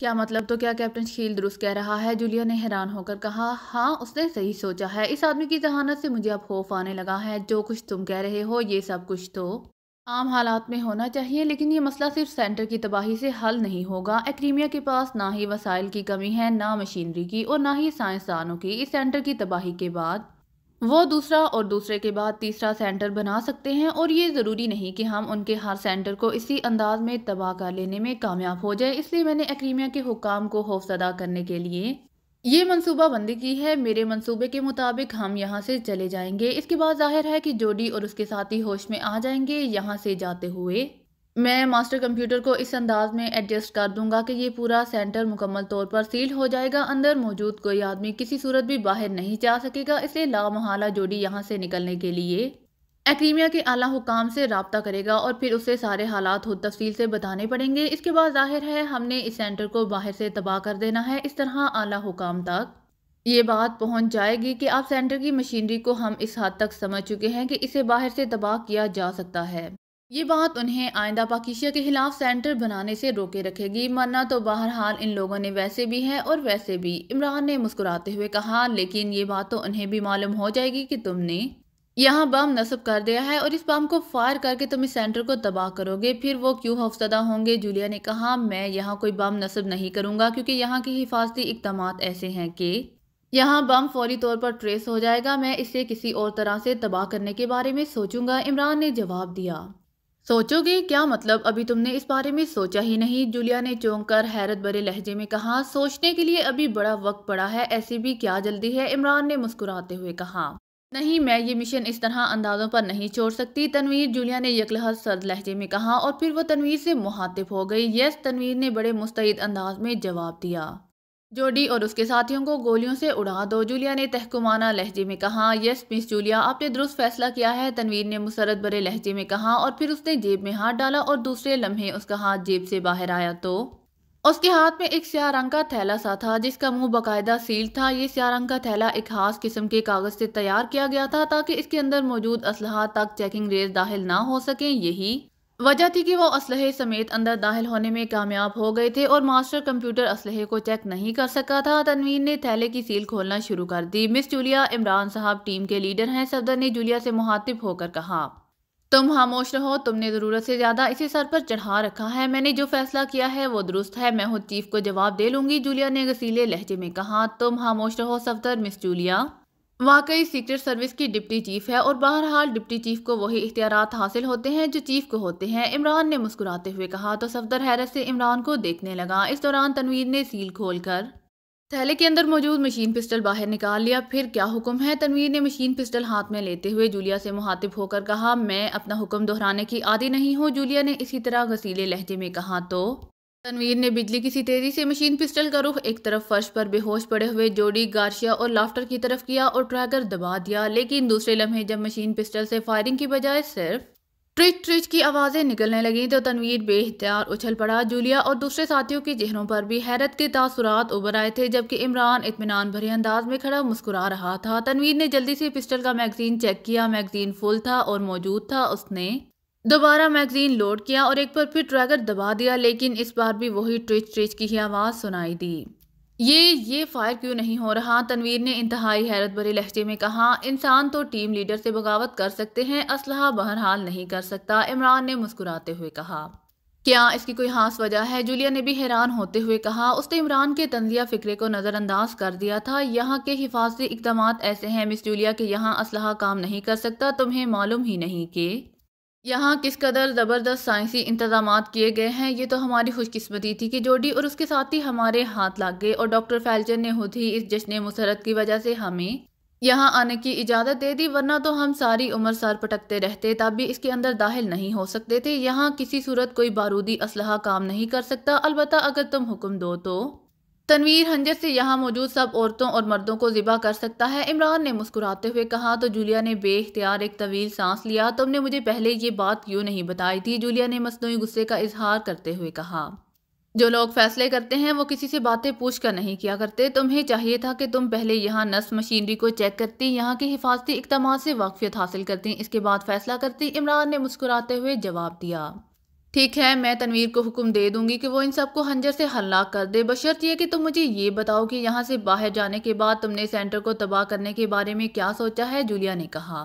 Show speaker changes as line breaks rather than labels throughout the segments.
क्या मतलब तो क्या कैप्टन शील दुरुस्त कह रहा है जूलिया ने हैरान होकर कहा हाँ उसने सही सोचा है इस आदमी की जहानत से मुझे अब खौफ आने लगा है जो कुछ तुम कह रहे हो ये सब कुछ तो आम हालात में होना चाहिए लेकिन ये मसला सिर्फ सेंटर की तबाही से हल नहीं होगा एक्रीमिया के पास ना ही वसाइल की कमी है ना मशीनरी की और ना ही साइंसदानों की इस सेंटर की तबाही के बाद वो दूसरा और दूसरे के बाद तीसरा सेंटर बना सकते हैं और ये ज़रूरी नहीं कि हम उनके हर सेंटर को इसी अंदाज में तबाह कर लेने में कामयाब हो जाए इसलिए मैंने एक्रीमिया के हुकाम को हौफसदा करने के लिए ये मनसूबा बंदी की है मेरे मनसूबे के मुताबिक हम यहाँ से चले जाएंगे इसके बाद जाहिर है कि जोडी और उसके साथी होश में आ जाएंगे यहाँ से जाते हुए मैं मास्टर कंप्यूटर को इस अंदाज में एडजस्ट कर दूंगा कि ये पूरा सेंटर मुकम्मल तौर पर सील हो जाएगा अंदर मौजूद कोई आदमी किसी सूरत भी बाहर नहीं जा सकेगा इसलिए लामहाला जोड़ी यहाँ से निकलने के लिए एक्रीमिया के आला हुकाम से रबता करेगा और फिर उसे सारे हालात हो तफसील से बताने पड़ेंगे इसके बाद जाहिर है हमने इस सेंटर को बाहर से तबाह कर देना है इस तरह आला हुकाम तक ये बात पहुंच जाएगी कि आप सेंटर की मशीनरी को हम इस हद तक समझ चुके हैं कि इसे बाहर से तबाह किया जा सकता है ये बात उन्हें आइंदा पाकिशिया के खिलाफ सेंटर बनाने से रोके रखेगी मरना तो बहरहाल इन लोगों ने वैसे भी है और वैसे भी इमरान ने मुस्कुराते हुए कहा लेकिन ये बात तो उन्हें भी मालूम हो जाएगी कि तुमने यहाँ बम नस्ब कर दिया है और इस बम को फायर करके तुम इस सेंटर को तबाह करोगे फिर वो क्यों हौफसदा होंगे जूलिया ने कहा मैं यहाँ कोई बम नस्ब नहीं करूँगा क्योंकि यहाँ की हिफाजती इकदाम ऐसे हैं कि यहाँ बम फौरी तौर पर ट्रेस हो जाएगा मैं इसे किसी और तरह से तबाह करने के बारे में सोचूंगा इमरान ने जवाब दिया सोचोगे क्या मतलब अभी तुमने इस बारे में सोचा ही नहीं जूलिया ने चौंक कर हैरत भरे लहजे में कहा सोचने के लिए अभी बड़ा वक्त पड़ा है ऐसी भी क्या जल्दी है इमरान ने मुस्कुराते हुए कहा नहीं मैं ये मिशन इस तरह अंदाजों पर नहीं छोड़ सकती तनवीर जूलिया ने यकलह सर्द लहजे में कहा और फिर वो तनवीर से मुहातिब हो गई यस तनवीर ने बड़े मुस्तैद अंदाज में जवाब दिया जोडी और उसके साथियों को गोलियों से उड़ा दो जूलिया ने तहकुमाना लहजे में कहा यस मिस जूलिया आपने दुरुस्त फैसला किया है तनवीर ने मुसरत भरे लहजे में कहा और फिर उसने जेब में हाथ डाला और दूसरे लम्हे उसका हाथ जेब से बाहर आया तो उसके हाथ में एक स्या रंग का थैला सा था जिसका मुंह बकायदा सील था ये स्या रंग का थैला एक खास किस्म के कागज से तैयार किया गया था ताकि इसके अंदर मौजूद असलाह तक चेकिंग रेस दाखिल ना हो सकें यही वजह थी कि वो असलहे समेत अंदर दाखिल होने में कामयाब हो गए थे और मास्टर कंप्यूटर असलहे को चेक नहीं कर सका था तनवीर ने थैले की सील खोलना शुरू कर दी मिस जूलिया इमरान साहब टीम के लीडर हैं सफदर ने जूलिया से मुहातिब होकर कहा तुम खामोश रहो तुमने ज़रूरत से ज़्यादा इसे सर पर चढ़ा रखा है मैंने जो फैसला किया है वो दुरुस्त है मैं खुद चीफ को जवाब दे लूँगी जूलिया ने गसीले लहजे में कहा तुम खामोश रहो सफदर मिस जूलिया वाकई सीक्रेट सर्विस की डिप्टी चीफ है और बहरहाल डिप्टी चीफ को वही इख्तियार हासिल होते हैं जो चीफ को होते हैं इमरान ने मुस्कुराते हुए कहा तो सफदर हैरत से इमरान को देखने लगा इस दौरान तनवीर ने सील खोल कर थैले के अंदर मौजूद मशीन पिस्टल बाहर निकाल लिया फिर क्या हुक्म है तनवीर ने मशीन पिस्टल हाथ में लेते हुए जूलिया से मुहातिब होकर कहा मैं अपना हुक्म दोहराने की आदि नहीं हूँ जूलिया ने इसी तरह गसीले लहजे में कहा तो तनवीर ने बिजली की सी तेजी से मशीन पिस्टल का रुख एक तरफ फर्श पर बेहोश पड़े हुए जोडी गार्शिया और लाफ्टर की तरफ किया और ट्रैगर दबा दिया लेकिन दूसरे लम्हे जब मशीन पिस्टल से फायरिंग की बजाय सिर्फ ट्रिच ट्रिच की आवाज़ें निकलने लगीं तो तनवीर बेहतियार उछल पड़ा जूलिया और दूसरे साथियों के चेहरों पर भी हैरत के तासुरात उभर आए थे जबकि इमरान इतमान भरे अंदाज में खड़ा मुस्कुरा रहा था तनवीर ने जल्दी से पिस्टल का मैगजीन चेक किया मैगजीन फुल था और मौजूद था उसने दोबारा मैगजीन लोड किया और एक बार फिर ट्रैगर दबा दिया लेकिन इस बार भी वही ट्रिच ट्रिच की ही आवाज़ सुनाई दी ये ये फायर क्यों नहीं हो रहा तनवीर ने इंतहाई हैरत भरे लहजे में कहा इंसान तो टीम लीडर से बगावत कर सकते हैं असलह बहरहाल नहीं कर सकता इमरान ने मुस्कुराते हुए कहा क्या इसकी कोई खास वजह है जूलिया ने भी हैरान होते हुए कहा उसने इमरान के तंजिया फ़िक्रे को नज़रअंदाज कर दिया था यहाँ के हिफाजती इकदाम ऐसे हैं मिस जूलिया के यहाँ असलह काम नहीं कर सकता तुम्हें मालूम ही नहीं के यहाँ किस कदर ज़बरदस्त साइंसी इंतजाम किए गए हैं ये तो हमारी खुशकस्मती थी कि जोडी और उसके साथी हमारे हाथ लग गए और डॉक्टर फैलचन ने खुद ही इस जश्न मुसरत की वजह से हमें यहाँ आने की इजाज़त दे दी वरना तो हम सारी उम्र सर पटकते रहते तब भी इसके अंदर दाखिल नहीं हो सकते थे यहाँ किसी सूरत कोई बारूदी असलहा काम नहीं कर सकता अलबत् अगर तुम हुक्म दो तो तनवीर हंजर से यहाँ मौजूद सब औरतों और मर्दों को ज़िबा कर सकता है इमरान ने मुस्कुराते हुए कहा तो जूलिया ने बेख्तियार एक तवील सांस लिया तुमने मुझे पहले ये बात क्यों नहीं बताई थी जूलिया ने मसनू गुस्से का इजहार करते हुए कहा जो लोग फैसले करते हैं वो किसी से बातें पूछ कर नहीं किया करते तुम्हें चाहिए था कि तुम पहले यहाँ नस मशीनरी को चेक करती यहाँ के हिफाजती इकदाम से वाकफियत हासिल करती इसके बाद फैसला करती इमरान ने मुस्कुराते हुए जवाब दिया ठीक है मैं तनवीर को हुक्म दे दूंगी कि वो इन सबको हंजर से हल्ला कर दे बशर्त यह कि तुम मुझे ये बताओ कि यहाँ से बाहर जाने के बाद तुमने सेंटर को तबाह करने के बारे में क्या सोचा है जूलिया ने कहा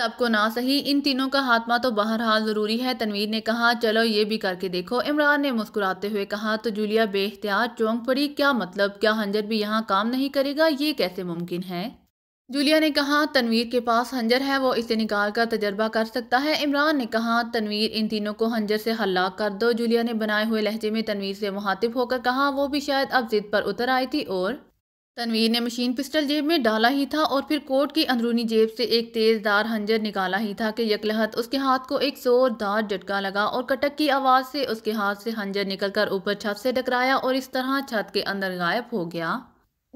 सबको ना सही इन तीनों का हाथमा तो बहरहाल ज़रूरी है तनवीर ने कहा चलो ये भी करके देखो इमरान ने मुस्कुराते हुए कहा तो जूलिया बेख्तियार चौंक पड़ी क्या मतलब क्या हंजर भी यहाँ काम नहीं करेगा ये कैसे मुमकिन है जूलिया ने कहा तनवीर के पास हंजर है वो इसे निकाल कर तजर्बा कर सकता है इमरान ने कहा तनवीर इन तीनों को हंजर से हल्ला कर दो जूलिया ने बनाए हुए लहजे में तनवीर से मुहातिब होकर कहा वो भी शायद अब जिद पर उतर आई थी और तनवीर ने मशीन पिस्टल जेब में डाला ही था और फिर कोट की अंदरूनी जेब से एक तेज़दार हंजर निकाला ही था कि यकलहत उसके हाथ को एक जोरदार झटका लगा और कटक की आवाज़ से उसके हाथ से हंजर निकलकर ऊपर छत से टकराया और इस तरह छत के अंदर गायब हो गया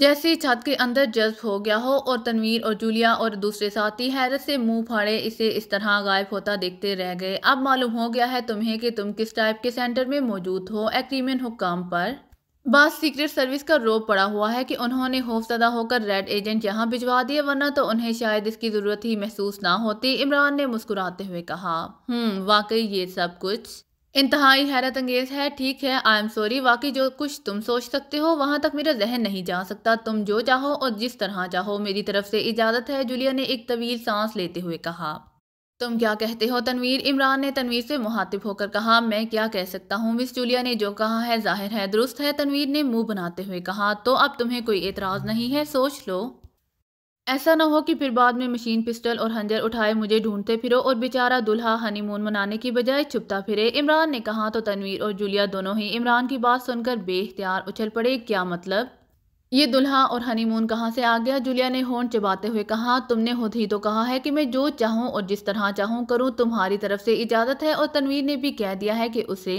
जैसे ही छत के अंदर जज्ब हो गया हो और तनवीर और जूलिया और दूसरे साथी हैरत से मुंह फाड़े इसे इस तरह गायब होता देखते रह गए अब मालूम हो गया है तुम्हें कि तुम किस टाइप के सेंटर में मौजूद हो एक्रीमेंट हुक्म पर बस सीक्रेट सर्विस का रोप पड़ा हुआ है कि उन्होंने खौफजदा होकर रेड एजेंट यहाँ भिजवा दिए वरना तो उन्हें शायद इसकी ज़रूरत ही महसूस ना होती इमरान ने मुस्कुराते हुए कहा हम्म वाकई ये सब कुछ इंतहाई हैरत अंगेज है ठीक है आई एम सॉरी वाकई जो कुछ तुम सोच सकते हो वहाँ तक मेरा जहन नहीं जा सकता तुम जो चाहो और जिस तरह चाहो मेरी तरफ से इजाज़त है जूलिया ने एक तवील सांस लेते हुए कहा तुम क्या कहते हो तनवीर इमरान ने तनवीर से मुहातिब होकर कहा मैं क्या कह सकता हूँ मिस जूलिया ने जो कहा है जाहिर है दुरुस्त है तनवीर ने मुंह बनाते हुए कहा तो अब तुम्हें कोई एतराज़ नहीं है सोच लो ऐसा ना हो कि फिर बाद में मशीन पिस्टल और हंजर उठाए मुझे ढूंढते फिरो और बेचारा दुल्हा हनीमून मनाने की बजाय छुपता फिरे इमरान ने कहा तो तनवीर और जुलिया दोनों ही इमरान की बात सुनकर बेख्तियार उछल पड़े क्या मतलब ये दुल्हा और हनीमून कहाँ से आ गया जूलिया ने होंड चबाते हुए कहा तुमने खुद ही तो कहा है कि मैं जो चाहूँ और जिस तरह चाहूँ करूँ तुम्हारी तरफ से इजाज़त है और तनवीर ने भी कह दिया है कि उसे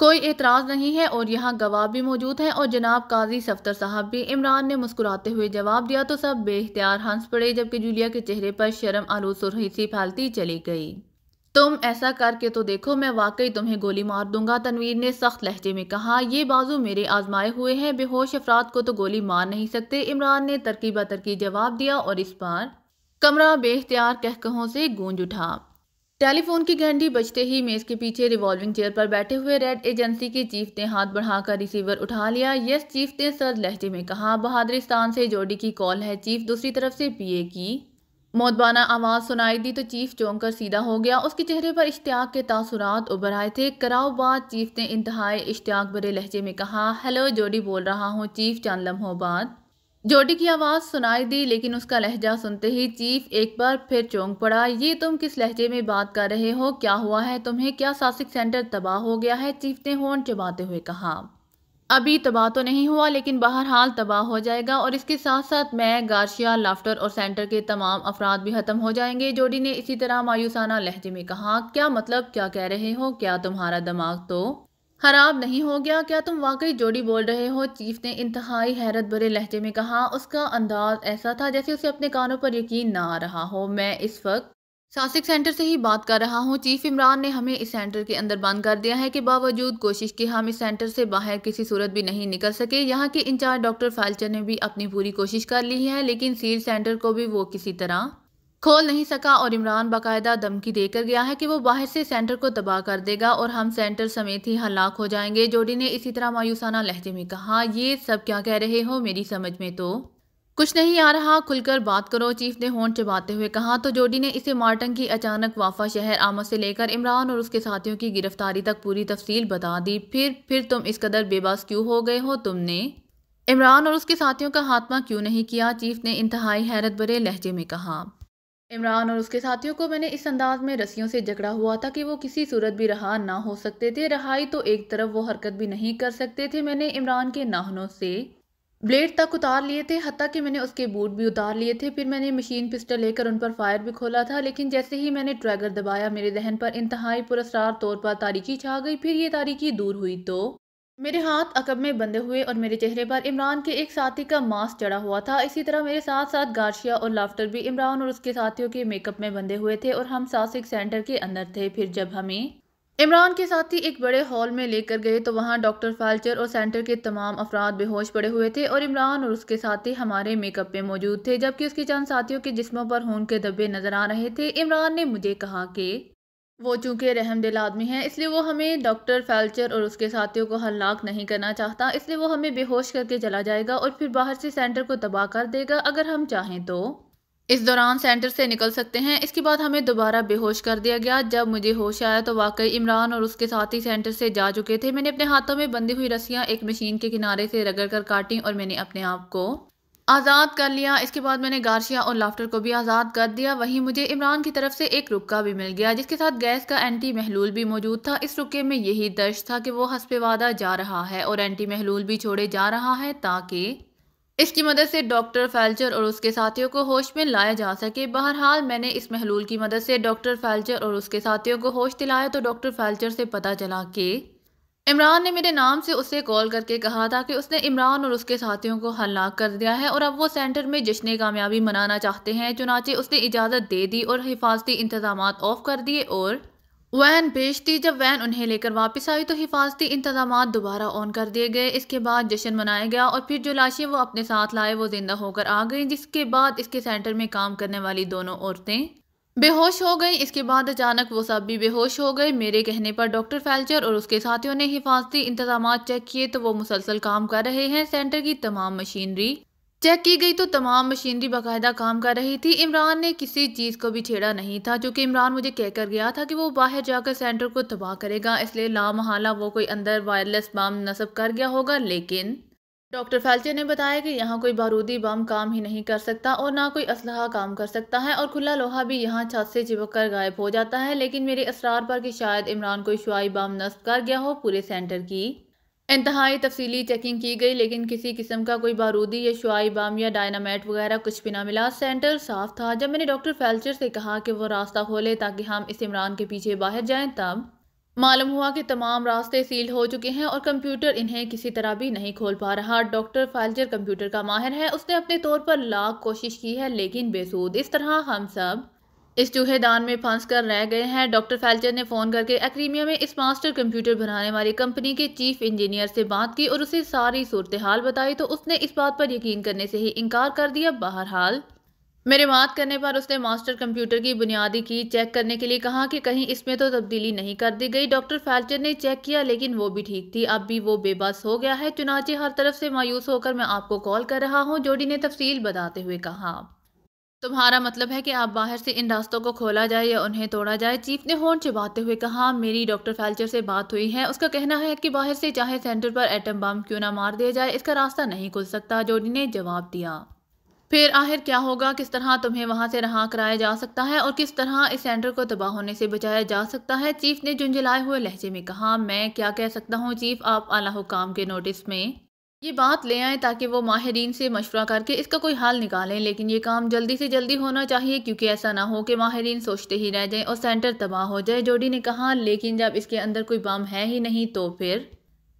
कोई एतराज़ नहीं है और यहाँ गवाह भी मौजूद हैं और जनाब काजी सफ्तर साहब भी इमरान ने मुस्कुराते हुए जवाब दिया तो सब बेख्तियार हंस पड़े जबकि जूलिया के चेहरे पर शर्म आलूद सुरहसी फैलती चली गई तुम ऐसा करके तो देखो मैं वाकई तुम्हें गोली मार दूंगा तनवीर ने सख्त लहजे में कहा ये बाजू मेरे आजमाए हुए हैं बेहोश अफराद को तो गोली मार नहीं सकते इमरान ने तरकीबा तरकी जवाब दिया और इस बार कमरा बेख्तियार कहकहों से गूंज उठा टेलीफोन की घंटी बजते ही मेज के पीछे रिवॉल्विंग चेयर पर बैठे हुए रेड एजेंसी के चीफ ने हाथ बढ़ाकर रिसीवर उठा लिया यस चीफ ने सर लहजे में कहा बहादुरिस्तान से जोडी की कॉल है चीफ दूसरी तरफ से पीए की मौतबाना आवाज़ सुनाई दी तो चीफ चौंक कर सीधा हो गया उसके चेहरे पर इश्तियाक के तासुरात उभर आए थे कराओ बाद चीफ ने इंतहाई इश्तियाक भरे लहजे में कहा हेलो जोडी बोल रहा हूँ चीफ चांद लम्हो बाद जोडी की आवाज़ सुनाई दी लेकिन उसका लहजा सुनते ही चीफ एक बार फिर चौंक पड़ा ये तुम किस लहजे में बात कर रहे हो क्या हुआ है तुम्हें क्या सासिक सेंटर तबाह हो गया है चीफ ने होन चबाते हुए कहा अभी तबाह तो नहीं हुआ लेकिन बहरहाल तबाह हो जाएगा और इसके साथ साथ मैं गार्शिया लाफ्टर और सेंटर के तमाम अफराद भी ख़त्म हो जाएंगे जोडी ने इसी तरह मायूसाना लहजे में कहा क्या मतलब क्या कह रहे हो क्या तुम्हारा दिमाग तो खराब नहीं हो गया क्या तुम वाकई जोड़ी बोल रहे हो चीफ ने इंतहाई हैरत भरे लहजे में कहा उसका अंदाज ऐसा था जैसे उसे अपने कानों पर यकीन ना आ रहा हो मैं इस वक्त सासिक सेंटर से ही बात कर रहा हूँ चीफ इमरान ने हमें इस सेंटर के अंदर बंद कर दिया है कि बावजूद कोशिश के हम इस सेंटर से बाहर किसी सूरत भी नहीं निकल सके यहाँ के इंचार्ज डॉक्टर फालचर ने भी अपनी पूरी कोशिश कर ली है लेकिन सील सेंटर को भी वो किसी तरह खोल नहीं सका और इमरान बाकायदा धमकी देकर गया है कि वो बाहर से सेंटर को तबाह कर देगा और हम सेंटर समेत ही हलाक हो जाएंगे जोडी ने इसी तरह मायूसाना लहजे में कहा ये सब क्या कह रहे हो मेरी समझ में तो कुछ नहीं आ रहा खुलकर बात करो चीफ ने होंठ चबाते हुए कहा तो जोडी ने इसे मार्टन की अचानक वाफा शहर आमद से लेकर इमरान और उसके साथियों की गिरफ्तारी तक पूरी तफसील बता दी फिर फिर तुम इस कदर बेबस क्यों हो गए हो तुमने इमरान और उसके साथियों का हाथमा क्यों नहीं किया चीफ ने इंतहाई हैरत भरे लहजे में कहा इमरान और उसके साथियों को मैंने इस अंदाज में रस्सियों से जकड़ा हुआ था कि वो किसी सूरत भी रहा ना हो सकते थे रहाई तो एक तरफ वो हरकत भी नहीं कर सकते थे मैंने इमरान के नाहनों से ब्लेड तक उतार लिए थे हती कि मैंने उसके बूट भी उतार लिए थे फिर मैंने मशीन पिस्टल लेकर उन पर फायर भी खोला था लेकिन जैसे ही मैंने ट्रैगर दबाया मेरे जहन पर इंतहाई पुरस्कार तौर पर तारीखी छा गई फिर ये तारीखी दूर हुई तो मेरे हाथ अकब में बंधे हुए और मेरे चेहरे पर इमरान के एक साथी का मास्क चढ़ा हुआ था इसी तरह मेरे साथ साथ गार्शिया और लाफ्टर भी इमरान और उसके साथियों के मेकअप में बंधे हुए थे और हम सासिक सेंटर के अंदर थे फिर जब हमें इमरान के साथी एक बड़े हॉल में लेकर गए तो वहाँ डॉक्टर फाल्चर और सेंटर के तमाम अफराद बेहोश पड़े हुए थे और इमरान और उसके साथी हमारे मेकअप में मौजूद थे जबकि उसके चंद साथियों के जिस्मों पर खून के धब्बे नजर आ रहे थे इमरान ने मुझे कहा कि वो चूँकि रहम दिल आदमी है इसलिए वो हमें डॉक्टर फैल्चर और उसके साथियों को हलनाक नहीं करना चाहता इसलिए वो हमें बेहोश करके चला जाएगा और फिर बाहर से सेंटर को तबाह कर देगा अगर हम चाहें तो इस दौरान सेंटर से निकल सकते हैं इसके बाद हमें दोबारा बेहोश कर दिया गया जब मुझे होश आया तो वाकई इमरान और उसके साथी सेंटर से जा चुके थे मैंने अपने हाथों में बंधी हुई रस्सियाँ एक मशीन के किनारे से रगड़ कर काटी और मैंने अपने आप को आज़ाद कर लिया इसके बाद मैंने गार्शिया और लाफ्टर को भी आज़ाद कर दिया वहीं मुझे इमरान की तरफ से एक रुका भी मिल गया जिसके साथ गैस का एंटी महलूल भी मौजूद था इस रुके में यही दर्ज था कि वो हंसपे वादा जा रहा है और एंटी महलूल भी छोड़े जा रहा है ताकि इसकी मदद से डॉक्टर फैल्चर और उसके साथियों को होश में लाया जा सके बहरहाल मैंने इस महलूल की मदद से डॉक्टर फैल्चर और उसके साथियों को होश दिलाया तो डॉक्टर फैल्चर से पता चला कि इमरान ने मेरे नाम से उससे कॉल करके कहा था कि उसने इमरान और उसके साथियों को हलाक कर दिया है और अब वो सेंटर में जश्न कामयाबी मनाना चाहते हैं चुनाचे उसने इजाज़त दे दी और हिफाजती इंतजाम ऑफ कर दिए और वैन बेच दी जब वैन उन्हें लेकर वापस आई तो हिफाजती इंतजाम दोबारा ऑन कर दिए गए इसके बाद जश्न मनाया गया और फिर जो लाशें वो अपने साथ लाए वो जिंदा होकर आ गई जिसके बाद इसके सेंटर में काम करने वाली दोनों औरतें बेहोश हो गई इसके बाद अचानक वो सब भी बेहोश हो गए मेरे कहने पर डॉक्टर फैल्चर और उसके साथियों ने हिफाजती इंतजाम चेक किए तो वो मुसलसल काम कर रहे हैं सेंटर की तमाम मशीनरी चेक की गई तो तमाम मशीनरी बाकायदा काम कर रही थी इमरान ने किसी चीज़ को भी छेड़ा नहीं था क्योंकि इमरान मुझे कहकर गया था कि वो बाहर जाकर सेंटर को तबाह करेगा इसलिए लामहला वो कोई अंदर वायरलेस बम नस्ब कर गया होगा लेकिन डॉक्टर फालचे ने बताया कि यहाँ कोई बारूदी बम काम ही नहीं कर सकता और ना कोई असलहा काम कर सकता है और खुला लोहा भी यहाँ छत से चिपक कर गायब हो जाता है लेकिन मेरे असरार पर कि शायद इमरान कोई शुआई बम नष्ट कर गया हो पूरे सेंटर की इंतहाई तफसीली चेकिंग की गई लेकिन किसी किस्म का कोई बारूदी या शुआई बम या डायनामेट वगैरह कुछ भी ना मिला सेंटर साफ था जब मैंने डॉक्टर फैल्चर से कहा कि वो रास्ता खोले ताकि हम इस इमरान के पीछे बाहर जाएं तब मालूम हुआ कि तमाम रास्ते सील हो चुके हैं और कंप्यूटर इन्हें किसी तरह भी नहीं खोल पा रहा डॉक्टर फाइलजर कंप्यूटर का माहिर है उसने अपने तौर पर लाख कोशिश की है लेकिन बेसूद इस तरह हम सब इस चूहेदान में फंस कर रह गए हैं डॉक्टर फैलचर ने फ़ोन करके एक्रीमिया में इस मास्टर कंप्यूटर बनाने वाली कंपनी के चीफ इंजीनियर से बात की और उसे सारी सूरत हाल बताई तो उसने इस बात पर यकीन करने से ही इनकार कर दिया बहरहाल मेरे बात करने पर उसने मास्टर कंप्यूटर की बुनियादी की चेक करने के लिए कहा कि कहीं इसमें तो तब्दीली नहीं कर दी गई डॉक्टर फैल्चर ने चेक किया लेकिन वो भी ठीक थी अब भी वो बेबस हो गया है चुनाचे हर तरफ से मायूस होकर मैं आपको कॉल कर रहा हूँ जोडी ने तफसील बताते हुए कहा तुम्हारा मतलब है कि आप बाहर से इन रास्तों को खोला जाए या उन्हें तोड़ा जाए चीफ ने होन चिबाते हुए कहा मेरी डॉक्टर फैल्चर से बात हुई है उसका कहना है कि बाहर से चाहे सेंटर पर एटम बम क्यों ना मार दिया जाए इसका रास्ता नहीं खुल सकता जोडी ने जवाब दिया फिर आखिर क्या होगा किस तरह तुम्हें वहां से रहा कराया जा सकता है और किस तरह इस सेंटर को तबाह होने से बचाया जा सकता है चीफ ने झुंझलाए हुए लहजे में कहा मैं क्या कह सकता हूँ चीफ आप आला हुकाम के नोटिस में ये बात ले आएँ ताकि वो माहरीन से मशवरा करके इसका कोई हल निकालें लेकिन ये काम जल्दी से जल्दी होना चाहिए क्योंकि ऐसा ना हो कि माहरीन सोचते ही रह जाएं और सेंटर तबाह हो जाए जोडी ने कहा लेकिन जब इसके अंदर कोई बम है ही नहीं तो फिर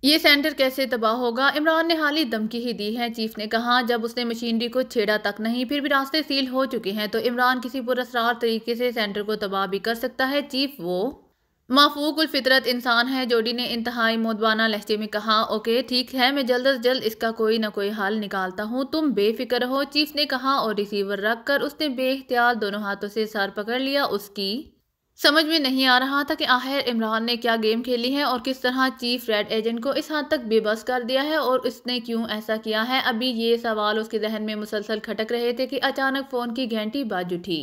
ये सेंटर कैसे तबाह होगा इमरान ने हाल ही धमकी ही दी है चीफ ने कहा जब उसने मशीनरी को छेड़ा तक नहीं फिर भी रास्ते सील हो चुके हैं तो इमरान किसी पुरस्कार तरीके से सेंटर को तबाह भी कर सकता है चीफ वो माफूक उलफितरत इंसान है जोडी ने इंतहाई मोदबाना लहजे में कहा ओके ठीक है मैं जल्द अज जल्द इसका कोई ना कोई हल निकालता हूँ तुम बेफिक्र हो चीफ ने कहा और रिसीवर रख कर उसने बेख्तियार दोनों हाथों से सर पकड़ लिया उसकी समझ में नहीं आ रहा था कि आखिर इमरान ने क्या गेम खेली है और किस तरह चीफ रेड एजेंट को इस हद तक बेबस कर दिया है और उसने क्यों ऐसा किया है अभी ये सवाल उसके जहन में मुसलसल खटक रहे थे कि अचानक फ़ोन की घंटी बाज उठी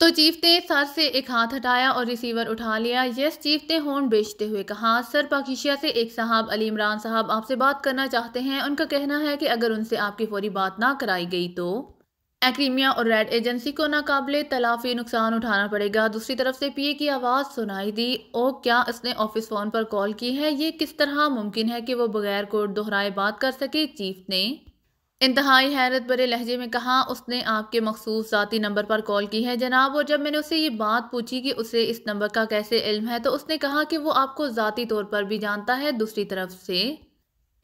तो चीफ ने सर से एक हाथ हटाया और रिसीवर उठा लिया यस चीफ ने हॉर्न बेचते हुए कहा सर पाकिशिया से एक साहब अली इमरान साहब आपसे बात करना चाहते हैं उनका कहना है कि अगर उनसे आपकी फौरी बात ना कराई गई तो एक्रीमिया और रेड एजेंसी को नाकबले तलाफी नुकसान उठाना पड़ेगा दूसरी तरफ से पीए की आवाज़ सुनाई दी ओ क्या इसने ऑफिस फ़ोन पर कॉल की है ये किस तरह मुमकिन है कि वो बगैर कोर्ट दोहराए बात कर सके चीफ ने इंतहाई हैरत भरे लहजे में कहा उसने आपके मखसूस ज़ाती नंबर पर कॉल की है जनाब और जब मैंने उससे ये बात पूछी कि उसे इस नंबर का कैसे इल्म है तो उसने कहा कि वो आपको ज़ाती तौर पर भी जानता है दूसरी तरफ से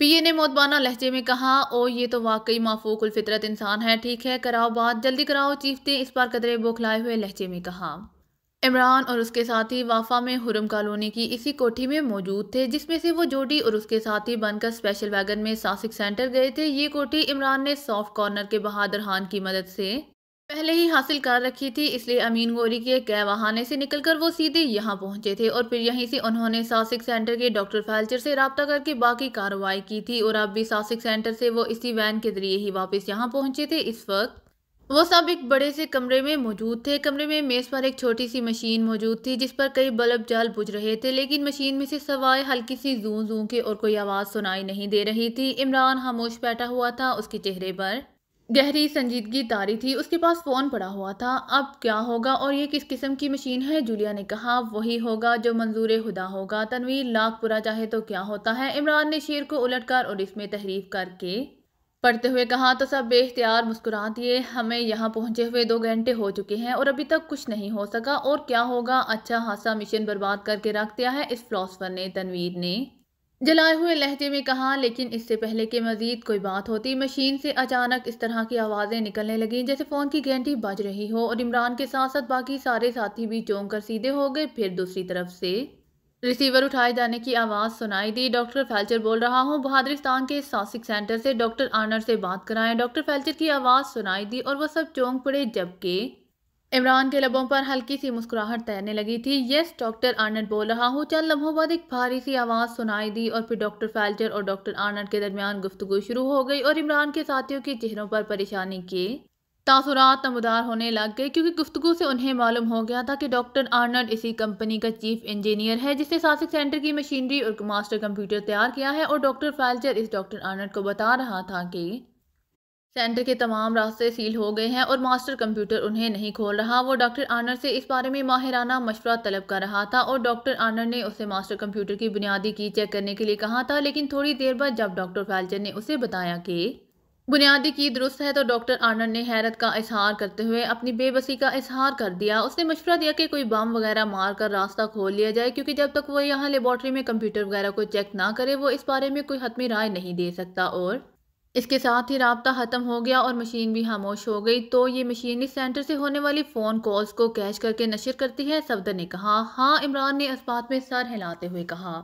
पीए ने मोतबाना लहजे में कहा ओ ये तो वाकई माफूक फितरत इंसान है ठीक है कराओ बात जल्दी कराओ चीफ ने इस बार कदरे बोखलाए हुए लहजे में कहा इमरान और उसके साथी वाफा में हुरम कॉलोनी की इसी कोठी में मौजूद थे जिसमें से वो जोडी और उसके साथी बनकर स्पेशल वैगन में सासिक सेंटर गए थे ये कोठी इमरान ने सॉफ्ट कॉर्नर के बहादुर खान की मदद से पहले ही हासिल कर रखी थी इसलिए अमीन गोरी के कै बहाने से निकलकर वो सीधे यहाँ पहुँचे थे और फिर यहीं से उन्होंने सासिक सेंटर के डॉक्टर फैलचर से रबता करके बाकी कार्रवाई की थी और अब भी सासिक सेंटर से वो इसी वैन के जरिए ही वापस यहाँ पहुँचे थे इस वक्त वो सब एक बड़े से कमरे में मौजूद थे कमरे में मेज़ पर एक छोटी सी मशीन मौजूद थी जिस पर कई बल्ब जल बुझ रहे थे लेकिन मशीन में से सवाए हल्की सी जू जू के और कोई आवाज़ सुनाई नहीं दे रही थी इमरान खामोश बैठा हुआ था उसके चेहरे पर गहरी संजीदगी तारी थी उसके पास फ़ोन पड़ा हुआ था अब क्या होगा और ये किस किस्म की मशीन है जूलिया ने कहा वही होगा जो मंजूर हुदा होगा तनवीर लाख पूरा चाहे तो क्या होता है इमरान ने शेर को उलटकर और इसमें तहरीफ करके पढ़ते हुए कहा तो सब बेख्तियार मुस्कुरा दिए हमें यहाँ पहुँचे हुए दो घंटे हो चुके हैं और अभी तक कुछ नहीं हो सका और क्या होगा अच्छा खासा मिशन बर्बाद करके रख दिया है इस फिलासफर ने तनवीर ने जलाए हुए लहजे में कहा लेकिन इससे पहले के मजीद कोई बात होती मशीन से अचानक इस तरह की आवाज़ें निकलने लगी जैसे फ़ोन की घंटी बज रही हो और इमरान के साथ साथ बाकी सारे साथी भी चौंक कर सीधे हो गए फिर दूसरी तरफ से रिसीवर उठाए जाने की आवाज़ सुनाई दी डॉक्टर फैल्चर बोल रहा हूँ बहादुरिस्तान के सासिक सेंटर से डॉक्टर आनर से बात कराएं डॉक्टर फैल्चर की आवाज़ सुनाई दी और वह सब चौंक पड़े जबकि इमरान के लबों पर हल्की सी मुस्कुराहट तैरने लगी थी यस डॉक्टर आर्नड बोल रहा हूँ चंद लम्हों बाद एक भारी सी आवाज़ सुनाई दी और फिर डॉक्टर फैल्टर और डॉक्टर आर्नट के दरमियान गुफ्तु शुरू हो गई और इमरान के साथियों के चेहरों पर परेशानी के तासुरात नमदार होने लग गए क्योंकि गुफ्तगु से उन्हें मालूम हो गया था कि डॉक्टर आर्नड इसी कंपनी का चीफ इंजीनियर है जिसने सासिक सेंटर की मशीनरी और मास्टर कंप्यूटर तैयार किया है और डॉक्टर फैल्चर इस डॉक्टर आर्नड को बता रहा था कि सेंटर के तमाम रास्ते सील हो गए हैं और मास्टर कंप्यूटर उन्हें नहीं खोल रहा वो डॉक्टर आनर से इस बारे में माहिराना मशवरा तलब कर रहा था और डॉक्टर आनर ने उसे मास्टर कंप्यूटर की बुनियादी की चेक करने के लिए कहा था लेकिन थोड़ी देर बाद जब डॉक्टर फैलचर ने उसे बताया कि बुनियादी की दुरुस्त है तो डॉक्टर आनर ने हैरत का इजहार करते हुए अपनी बेबसी का इजहार कर दिया उसने मशवरा दिया कि कोई बम वगैरह मार कर रास्ता खोल लिया जाए क्योंकि जब तक वो यहाँ लेबॉर्ट्री में कंप्यूटर वगैरह को चेक ना करे वो इस बारे में कोई हतमी राय नहीं दे सकता और इसके साथ ही रबता ख़त्म हो गया और मशीन भी खामोश हो गई तो ये मशीन इस सेंटर से होने वाली फ़ोन कॉल्स को कैश करके नशर करती है सफदर ने कहा हाँ इमरान ने इस्पात में सर हिलाते हुए कहा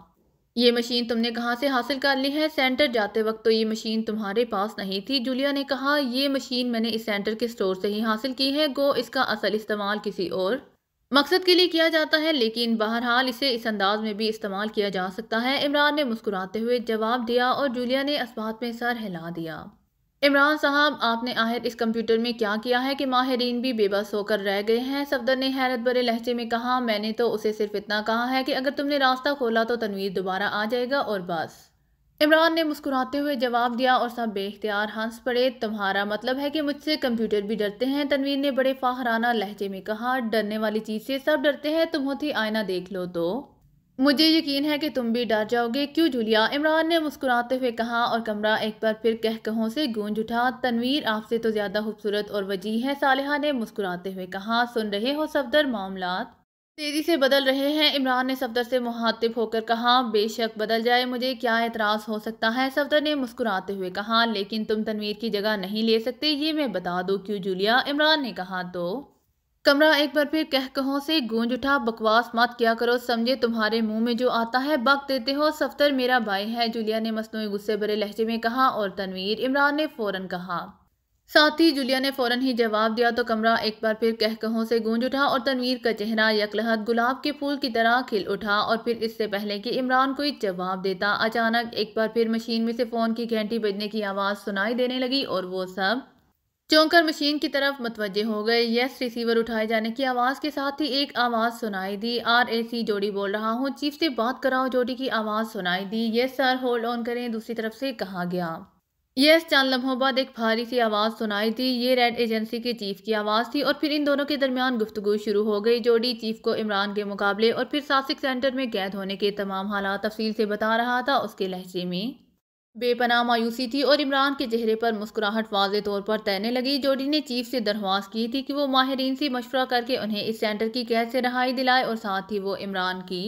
ये मशीन तुमने कहाँ से हासिल कर ली है सेंटर जाते वक्त तो ये मशीन तुम्हारे पास नहीं थी जूलिया ने कहा यह मशीन मैंने इस सेंटर के स्टोर से ही हासिल की है गो इसका असल इस्तेमाल किसी और मकसद के लिए किया जाता है लेकिन बहरहाल इसे इस अंदाज में भी इस्तेमाल किया जा सकता है इमरान ने मुस्कुराते हुए जवाब दिया और जूलिया ने इस्बात में सर हिला दिया इमरान साहब आपने आहिर इस कंप्यूटर में क्या किया है कि माहरीन भी बेबस होकर रह गए हैं सफदर ने हैरत भरे लहजे में कहा मैंने तो उसे सिर्फ इतना कहा है कि अगर तुमने रास्ता खोला तो तनवीर दोबारा आ जाएगा और बस इमरान ने मुस्कुराते हुए जवाब दिया और सब बेख्तियार हंस पड़े तुम्हारा मतलब है कि मुझसे कंप्यूटर भी डरते हैं तनवीर ने बड़े फाहराना लहजे में कहा डरने वाली चीज़ से सब डरते हैं तुम होती आईना देख लो तो मुझे यकीन है कि तुम भी डर जाओगे क्यों जुलिया इमरान ने मुस्कुराते हुए कहा और कमरा एक बार फिर कह कहों से गूंज उठा तनवीर आपसे तो ज़्यादा खूबसूरत और वजीह है सालिहा ने मुस्कुराते हुए कहा सुन रहे हो सफदर मामला तेज़ी से बदल रहे हैं इमरान ने सफदर से मुहातिब होकर कहा बेशक बदल जाए मुझे क्या एतराज़ हो सकता है सफदर ने मुस्कुराते हुए कहा लेकिन तुम तनवीर की जगह नहीं ले सकते ये मैं बता दो क्यों जूलिया इमरान ने कहा तो कमरा एक बार फिर कह कहो से गूंज उठा बकवास मत क्या करो समझे तुम्हारे मुंह में जो आता है बक देते हो सफदर मेरा भाई है जूलिया ने मसनू गुस्से भरे लहजे में कहा और तनवीर इमरान ने फ़ौरन कहा साथ ही जुलिया ने फौरन ही जवाब दिया तो कमरा एक बार फिर कहकहों से गूंज उठा और तनवीर का चेहरा यकलहत गुलाब के फूल की तरह खिल उठा और फिर इससे पहले कि इमरान कोई जवाब देता अचानक एक बार फिर मशीन में से फ़ोन की घंटी बजने की आवाज़ सुनाई देने लगी और वो सब चौंकर मशीन की तरफ मतवजे हो गए यस रिसीवर उठाए जाने की आवाज़ के साथ ही एक आवाज़ सुनाई दी आर ए सी जोड़ी बोल रहा हूँ चीफ से बात कराओ जोड़ी की आवाज़ सुनाई दी यस सर होल्ड ऑन करें दूसरी तरफ से कहा गया यस चंद लम्हों बाद एक भारी सी आवाज़ सुनाई थी ये रेड एजेंसी के चीफ की आवाज़ थी और फिर इन दोनों के दरमियान गुफ्तगु शुरू हो गई जोडी चीफ को इमरान के मुकाबले और फिर सासिक सेंटर में कैद होने के तमाम हालात तफसील से बता रहा था उसके लहजे में बेपनाह मायूसी थी और इमरान के चेहरे पर मुस्कुराहट वाज तौर पर तैरने लगी जोडी ने चीफ से दरख्वास की थी कि वो माहरीन से मशवरा करके उन्हें इस सेंटर की कैद से रहाई दिलाए और साथ ही वो इमरान की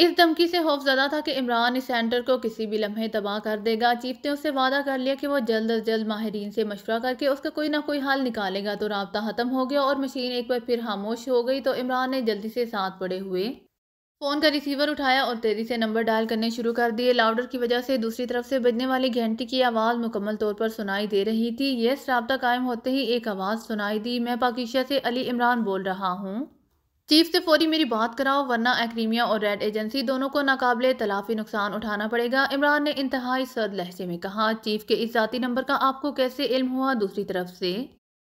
इस धमकी से खौफ ज़्यादा था कि इमरान इस सेंटर को किसी भी लम्हे तबाह कर देगा चीफ ने उससे वादा कर लिया कि वो जल्द अज जल्द माहरीन से मशवरा करके उसका कोई ना कोई हाल निकालेगा तो रबता ख़त्म हो गया और मशीन एक बार फिर खामोश हो गई तो इमरान ने जल्दी से साथ पड़े हुए फ़ोन का रिसीवर उठाया और तेज़ी से नंबर डायल करने शुरू कर दिए लाउडर की वजह से दूसरी तरफ से बजने वाली घंटी की आवाज़ मुकम्मल तौर पर सुनाई दे रही थी यस रबता कायम होते ही एक आवाज़ सुनाई दी मैं पाकिशा से अली इमरान बोल रहा हूँ चीफ से फौरी मेरी बात कराओ वरना एक्रीमिया और रेड एजेंसी दोनों को नाकाबले तलाफी नुकसान उठाना पड़ेगा इमरान ने इंतहाई सर्द लहजे में कहा चीफ के इस जाती नंबर का आपको कैसे इल्म हुआ दूसरी तरफ से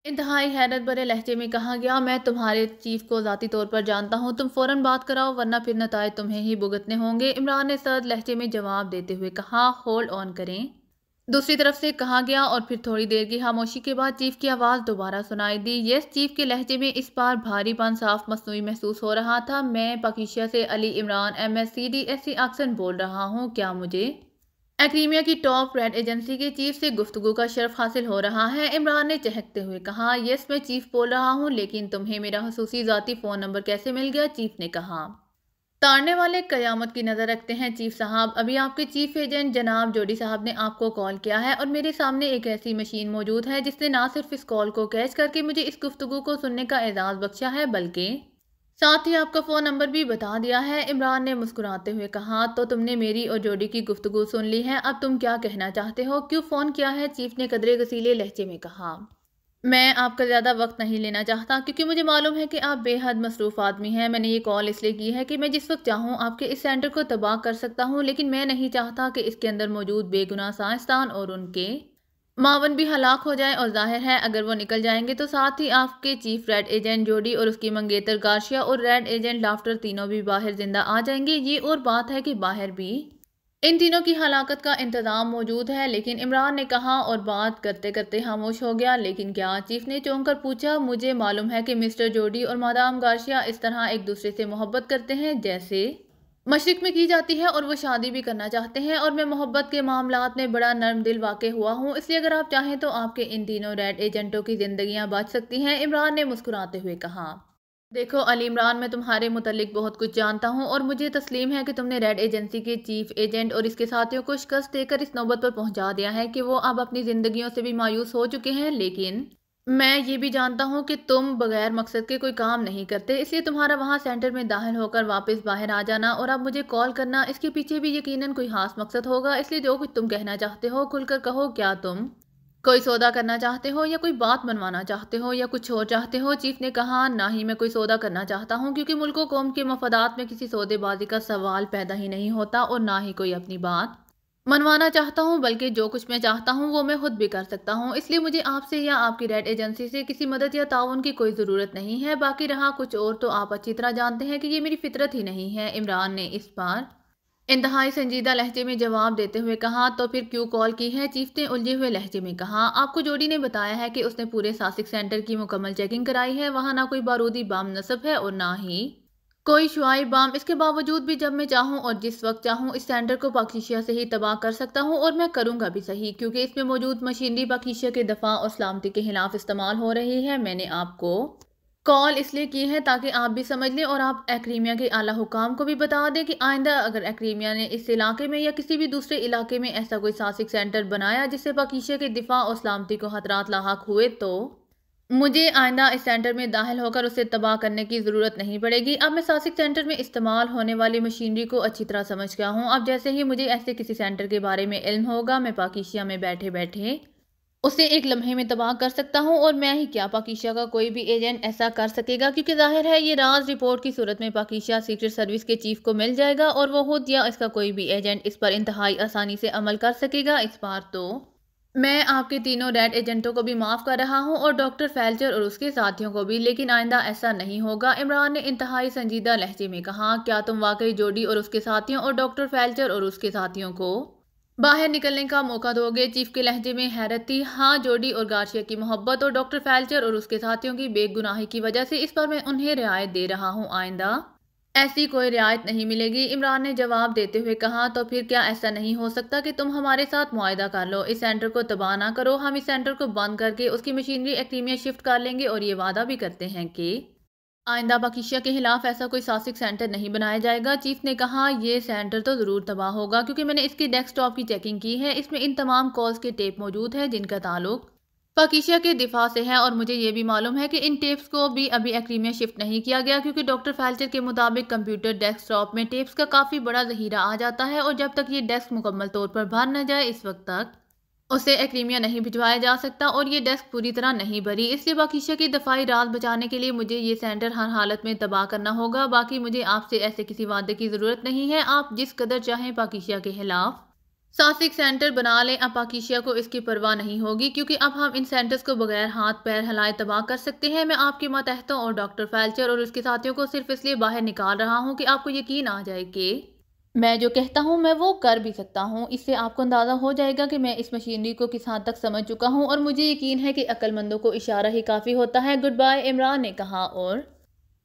इंतहाई हैरत भरे लहजे में कहा गया मैं तुम्हारे चीफ को ज़ाती तौर पर जानता हूँ तुम फ़ौरन बात कराओ वरना फिर नतज तुम्हें ही भुगतने होंगे इमरान ने सर्द लहजे में जवाब देते हुए कहा होल्ड ऑन करें दूसरी तरफ से कहा गया और फिर थोड़ी देर की खामोशी के बाद चीफ की आवाज़ दोबारा सुनाई दी यस चीफ के लहजे में इस बार भारीपन साफ मसनू महसूस हो रहा था मैं पकीशिया से Ali Imran M S C D S C Oxon बोल रहा हूँ क्या मुझे एक्रीमिया की टॉप रेड एजेंसी के चीफ से गुफ्तु का शर्फ हासिल हो रहा है इमरान ने चहकते हुए कहा यस मैं चीफ बोल रहा हूँ लेकिन तुम्हें मेरा खसूसी जतीी फ़ोन नंबर कैसे मिल गया चीफ ने कहा तारने वाले कयामत की नज़र रखते हैं चीफ साहब अभी आपके चीफ एजेंट जनाब जोडी साहब ने आपको कॉल किया है और मेरे सामने एक ऐसी मशीन मौजूद है जिसने ना सिर्फ इस कॉल को कैच करके मुझे इस गुफ्तु को सुनने का एजाज़ बख्शा है बल्कि साथ ही आपका फ़ोन नंबर भी बता दिया है इमरान ने मुस्कुराते हुए कहा तो तुमने मेरी और जोडी की गुफ्तु सुन ली है अब तुम क्या कहना चाहते हो क्यों फ़ोन किया है चीफ ने कदरे गसीले लहजे में कहा मैं आपका ज़्यादा वक्त नहीं लेना चाहता क्योंकि मुझे मालूम है कि आप बेहद मसरूफ़ आदमी हैं मैंने ये कॉल इसलिए की है कि मैं जिस वक्त चाहूँ आपके इस सेंटर को तबाह कर सकता हूँ लेकिन मैं नहीं चाहता कि इसके अंदर मौजूद बेगुनाह साइंसदान और उनके मावन भी हलाक हो जाए और जाहिर है अगर वो निकल जाएंगे तो साथ ही आपके चीफ रेड एजेंट जोडी और उसकी मंगेतर गार्शिया और रेड एजेंट लाफ्टर तीनों भी बाहर जिंदा आ जाएंगे ये और बात है कि बाहर भी इन तीनों की हलाकत का इंतजाम मौजूद है लेकिन इमरान ने कहा और बात करते करते खामोश हो गया लेकिन क्या चीफ ने चौंक कर पूछा मुझे मालूम है कि मिस्टर जोडी और मादाम गार्शिया इस तरह एक दूसरे से मोहब्बत करते हैं जैसे मशरक में की जाती है और वो शादी भी करना चाहते हैं और मैं मोहब्बत के मामला में बड़ा नरम दिल वाक़ हुआ हूँ इसलिए अगर आप चाहें तो आपके इन तीनों रेड एजेंटों की ज़िंदगियाँ बच सकती हैं इमरान ने मुस्कुराते हुए कहा देखो अली इमरान मैं तुम्हारे मुतलिक बहुत कुछ जानता हूँ और मुझे तस्लीम है कि तुमने रेड एजेंसी के चीफ एजेंट और इसके साथियों को शिकस्त देकर इस नौबत पर पहुँचा दिया है कि वो अब अपनी ज़िंदगियों से भी मायूस हो चुके हैं लेकिन मैं ये भी जानता हूँ कि तुम बगैर मकसद के कोई काम नहीं करते इसलिए तुम्हारा वहाँ सेंटर में दाखिल होकर वापस बाहर आ जाना और अब मुझे कॉल करना इसके पीछे भी यकीनन कोई खास मकसद होगा इसलिए जो कुछ तुम कहना चाहते हो खुलकर कहो क्या तुम कोई सौदा करना चाहते हो या कोई बात बनवाना चाहते हो या कुछ और चाहते हो चीफ ने कहा ना ही मैं कोई सौदा करना चाहता हूँ क्योंकि मुल्क कौम के मफादात में किसी सौदेबाजी का सवाल पैदा ही नहीं होता और ना ही कोई अपनी बात मनवाना चाहता हूँ बल्कि जो कुछ मैं चाहता हूँ वो मैं खुद भी कर सकता हूँ इसलिए मुझे आपसे या आपकी रेड एजेंसी से किसी मदद या ताउन की कोई ज़रूरत नहीं है बाकी रहा कुछ और तो आप अच्छी तरह जानते हैं कि ये मेरी फितरत ही नहीं है इमरान ने इस बार इंतहाई संजीदा लहजे में जवाब देते हुए कहा तो फिर क्यों कॉल की है चीफ ने उलझे हुए लहजे में कहा आपको जोड़ी ने बताया है कि उसने पूरे सासिक सेंटर की मुकम्मल चेकिंग कराई है वहां ना कोई बारूदी बाम नसब है और ना ही कोई शुआई बाम इसके बावजूद भी जब मैं चाहूँ और जिस वक्त चाहूँ इस सेंटर को पाकिशिया से ही तबाह कर सकता हूँ और मैं करूँगा भी सही क्योंकि इसमें मौजूद मशीनरी पाकिशिया के दफा और सलामती के खिलाफ इस्तेमाल हो रही है मैंने आपको कॉल इसलिए की है ताकि आप भी समझ लें और आप एक्रीमिया के आला हुकाम को भी बता दें कि आइंदा अगर एक्रीमिया ने इस इलाके में या किसी भी दूसरे इलाके में ऐसा कोई सासिक सेंटर बनाया जिससे पकीशे के दिफा और सलामती को खतरा लाक हुए तो मुझे आइंदा इस सेंटर में दाखिल होकर उसे तबाह करने की ज़रूरत नहीं पड़ेगी अब मैं सासिक सेंटर में इस्तेमाल होने वाली मशीनरी को अच्छी तरह समझ गया हूँ अब जैसे ही मुझे ऐसे किसी सेंटर के बारे में इल्म होगा मैं पाकिशिया में बैठे बैठे उसे एक लम्हे में तबाह कर सकता हूं और मैं ही क्या पाकिशा का कोई भी एजेंट ऐसा कर सकेगा क्योंकि जाहिर है ये राज रिपोर्ट की सूरत में पाकिशा सीक्रेट सर्विस के चीफ को मिल जाएगा और वो खुद या इसका कोई भी एजेंट इस पर इंतहाई आसानी से अमल कर सकेगा इस बार तो मैं आपके तीनों रेड एजेंटों को भी माफ़ कर रहा हूं और डॉक्टर फैल्चर और उसके साथियों को भी लेकिन आइंदा ऐसा नहीं होगा इमरान ने इंतहाई संजीदा लहजे में कहा क्या तुम वाकई जोडी और उसके साथियों और डॉक्टर फैल्चर और उसके साथियों को बाहर निकलने का मौका दोगे चीफ के लहजे में हैरत थी हाँ जोडी और गार्शिया की मोहब्बत और डॉक्टर फैल्चर और उसके साथियों की बेगुनाही की वजह से इस पर मैं उन्हें रियायत दे रहा हूँ आइंदा ऐसी कोई रियायत नहीं मिलेगी इमरान ने जवाब देते हुए कहा तो फिर क्या ऐसा नहीं हो सकता कि तुम हमारे साथ मुआदा कर लो इस सेंटर को तबाह ना करो हम इस सेंटर को बंद करके उसकी मशीनरी एक्टीमिया शिफ्ट कर लेंगे और ये वादा भी करते हैं कि आइंदा पाकिशिया के खिलाफ ऐसा कोई सासिक सेंटर नहीं बनाया जाएगा चीफ ने कहा यह सेंटर तो ज़रूर तबाह होगा क्योंकि मैंने इसकी डेस्कटॉप की चेकिंग की है इसमें इन तमाम कॉल्स के टेप मौजूद हैं जिनका ताल्लुक पाकिशिया के दिफा से है और मुझे ये भी मालूम है कि इन टेप्स को भी अभी एक्रीमिया शिफ्ट नहीं किया गया क्योंकि डॉक्टर फैल्चर के मुताबिक कंप्यूटर डेस्कटॉप में टेप्स का काफ़ी बड़ा जहीरा आ जाता है और जब तक ये डेस्क मुकम्मल तौर पर भर न जाए इस वक्त तक उसे एक्रीमिया नहीं भिजवाया जा सकता और ये डेस्क पूरी तरह नहीं भरी इसलिए बाकीशा की दफाई रात बचाने के लिए मुझे ये सेंटर हर हालत में तबाह करना होगा बाकी मुझे आपसे ऐसे किसी वादे की ज़रूरत नहीं है आप जिस कदर चाहें पाकिशिया के खिलाफ सासिक सेंटर बना लें अब पाकिशिया को इसकी परवाह नहीं होगी क्योंकि अब हम इन सेंटर्स को बगैर हाथ पैर हिलाए तबाह कर सकते हैं मैं आपके मातहतों और डॉक्टर फैलचर और उसके साथियों को सिर्फ इसलिए बाहर निकाल रहा हूँ कि आपको यकीन आ जाए कि मैं जो कहता हूँ मैं वो कर भी सकता हूँ इससे आपको अंदाज़ा हो जाएगा कि मैं इस मशीनरी को किस हद तक समझ चुका हूँ और मुझे यकीन है कि अक्लमंदों को इशारा ही काफ़ी होता है गुड बाय इमरान ने कहा और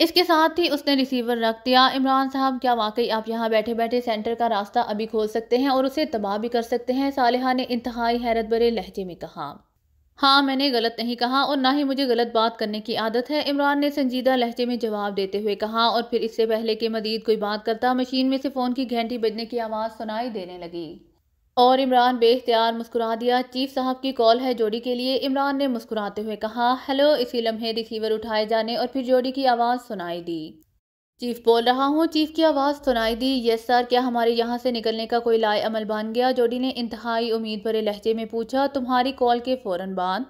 इसके साथ ही उसने रिसीवर रख दिया इमरान साहब क्या वाकई आप यहाँ बैठे बैठे सेंटर का रास्ता अभी खोल सकते हैं और उसे तबाह भी कर सकते हैं सालिहा ने इंतहाई हैरत भरे लहजे में कहा हाँ मैंने गलत नहीं कहा और ना ही मुझे गलत बात करने की आदत है इमरान ने संजीदा लहजे में जवाब देते हुए कहा और फिर इससे पहले कि मदीद कोई बात करता मशीन में से फ़ोन की घंटी बजने की आवाज़ सुनाई देने लगी और इमरान बेख्तियार मुस्कुरा दिया चीफ साहब की कॉल है जोड़ी के लिए इमरान ने मुस्कुराते हुए कहा हेलो इसी लम्हे रिसीवर उठाए जाने और फिर जोड़ी की आवाज़ सुनाई दी चीफ बोल रहा हूँ चीफ की आवाज़ सुनाई दी यस सर क्या हमारे यहाँ से निकलने का कोई लाए अमल बन गया जोडी ने इंतहाई उम्मीद भरे लहजे में पूछा तुम्हारी कॉल के फ़ौर बाद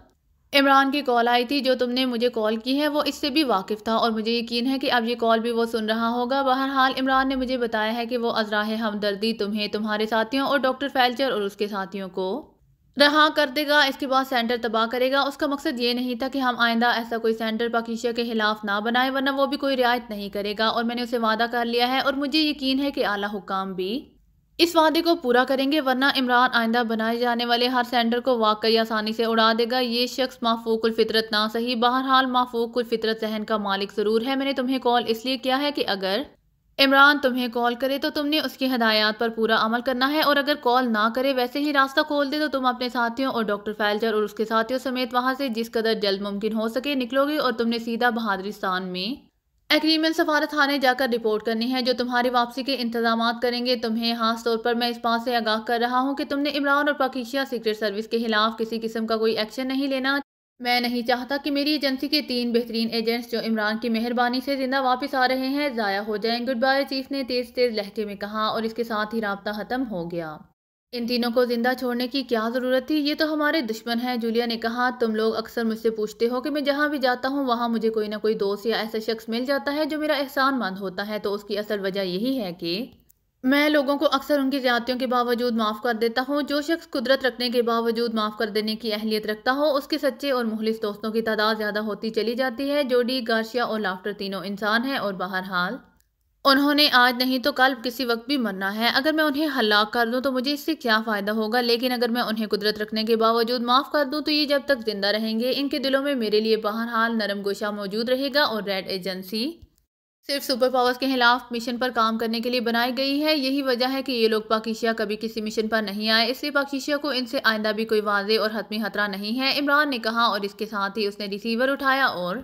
इमरान की कॉल आई थी जो तुमने मुझे कॉल की है वो इससे भी वाकिफ़ था और मुझे यकीन है कि अब ये कॉल भी वो सुन रहा होगा बहरहाल इमरान ने मुझे बताया है कि वो अज़रा हमदर्दी तुम्हें तुम्हारे साथियों और डॉक्टर फैलचर और उसके साथियों को रहा कर देगा इसके बाद सेंटर तबाह करेगा उसका मकसद ये नहीं था कि हम आइंदा ऐसा कोई सेंटर पाकिशिया के खिलाफ ना बनाए वरना वो भी कोई रियायत नहीं करेगा और मैंने उसे वादा कर लिया है और मुझे यकीन है कि आला हुकाम भी इस वादे को पूरा करेंगे वरना इमरान आइंदा बनाए जाने वाले हर सेंटर को वाकई आसानी से उड़ा देगा ये शख्स माफूक फितरत ना सही बहरहाल माफूक फितरत जहन का मालिक ज़रूर है मैंने तुम्हें कॉल इसलिए किया है कि अगर इमरान तुम्हें कॉल करे तो तुमने उसकी हदायत पर पूरा अमल करना है और अगर कॉल ना करे वैसे ही रास्ता खोल दे तो तुम अपने साथियों और डॉक्टर फैलजर और उसके साथियों समेत वहां से जिस कदर जल्द मुमकिन हो सके निकलोगे और तुमने सीधा बहादुरिस्तान में एग्रीमेंट सफारत खाने जाकर रिपोर्ट करनी है जो तुम्हारी वापसी के इंतजाम करेंगे तुम्हें खास तौर पर मैं इस बात से आगाह कर रहा हूँ कि तुमने इमरान और पाकिशिया सीक्रेट सर्विस के खिलाफ किसी किस्म का कोई एक्शन नहीं लेना मैं नहीं चाहता कि मेरी एजेंसी के तीन बेहतरीन एजेंट्स जो इमरान की मेहरबानी से जिंदा वापस आ रहे हैं ज़ाया हो जाएं गुड बाय चीफ ने तेज़ तेज़ लहके में कहा और इसके साथ ही रबता ख़त्म हो गया इन तीनों को ज़िंदा छोड़ने की क्या ज़रूरत थी ये तो हमारे दुश्मन हैं जूलिया ने कहा तुम लोग अक्सर मुझसे पूछते हो कि मैं जहाँ भी जाता हूँ वहाँ मुझे कोई ना कोई दोस्त या ऐसा शख्स मिल जाता है जो मेरा एहसान होता है तो उसकी असल वजह यही है कि मैं लोगों को अक्सर उनकी ज्यादतियों के बावजूद माफ़ कर देता हूँ जो शख्स कुदरत रखने के बावजूद माफ़ कर देने की अहलियत रखता हो उसके सच्चे और मुहलिस दोस्तों की तादाद ज़्यादा होती चली जाती है जोडी गार्शिया और लाफ्टर तीनों इंसान हैं और बहरहाल उन्होंने आज नहीं तो कल किसी वक्त भी मरना है अगर मैं उन्हें हलाक कर दूं तो मुझे इससे क्या फ़ायदा होगा लेकिन अगर मैं उन्हें कुदरत रखने के बावजूद माफ़ कर दूं तो ये जब तक ज़िंदा रहेंगे इनके दिलों में मेरे लिए बहरहाल नरम गोशा मौजूद रहेगा और रेड एजेंसी सिर्फ सुपर पावर्स के खिलाफ मिशन पर काम करने के लिए बनाई गई है यही वजह है कि ये लोग पाकिशिया कभी किसी मिशन पर नहीं आए इसलिए पाकिशिया को इनसे आइंदा भी कोई वाजे और हतमी खतरा नहीं है इमरान ने कहा और इसके साथ ही उसने रिसीवर उठाया और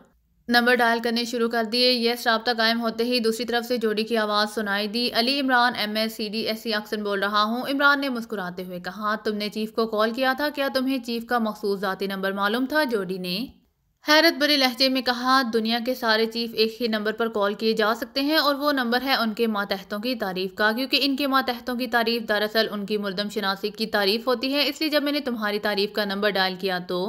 नंबर डायल करने शुरू कर दिए यस रबता कायम होते ही दूसरी तरफ से जोड़ी की आवाज़ सुनाई दी Ali Imran M S C D S C Oxon बोल रहा हूँ इमरान ने मुस्कुराते हुए कहा तुमने चीफ को कॉल किया था क्या तुम्हें चीफ का मखसूस ज़ाती नंबर मालूम था जोड़ी ने हैरत बरे लहजे में कहा दुनिया के सारे चीफ एक ही नंबर पर कॉल किए जा सकते हैं और वो नंबर है उनके मातहतों की तारीफ का क्योंकि इनके मातहतों की तारीफ दरअसल उनकी मुर्दम शनासी की तारीफ होती है इसलिए जब मैंने तुम्हारी तारीफ का नंबर डायल किया तो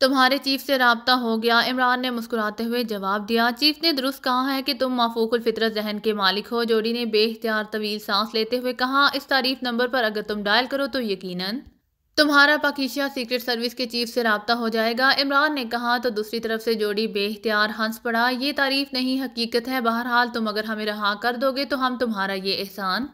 तुम्हारे चीफ से रबता हो गया इमरान ने मुस्कुराते हुए जवाब दिया चीफ ने दुरुस्त कहा है कि तुम माफूकुल फितरत जहन के मालिक हो जोड़ी ने बेहतियार तवील सांस लेते हुए कहा इस तारीफ नंबर पर अगर तुम डायल करो तो यकीनन तुम्हारा पाकिस्तान सीक्रेट सर्विस के चीफ से रबता हो जाएगा इमरान ने कहा तो दूसरी तरफ से जोड़ी बेख्तियार हंस पड़ा ये तारीफ नहीं हकीकत है बहरहाल तुम अगर हमें रहा कर दोगे तो हम तुम्हारा ये एहसान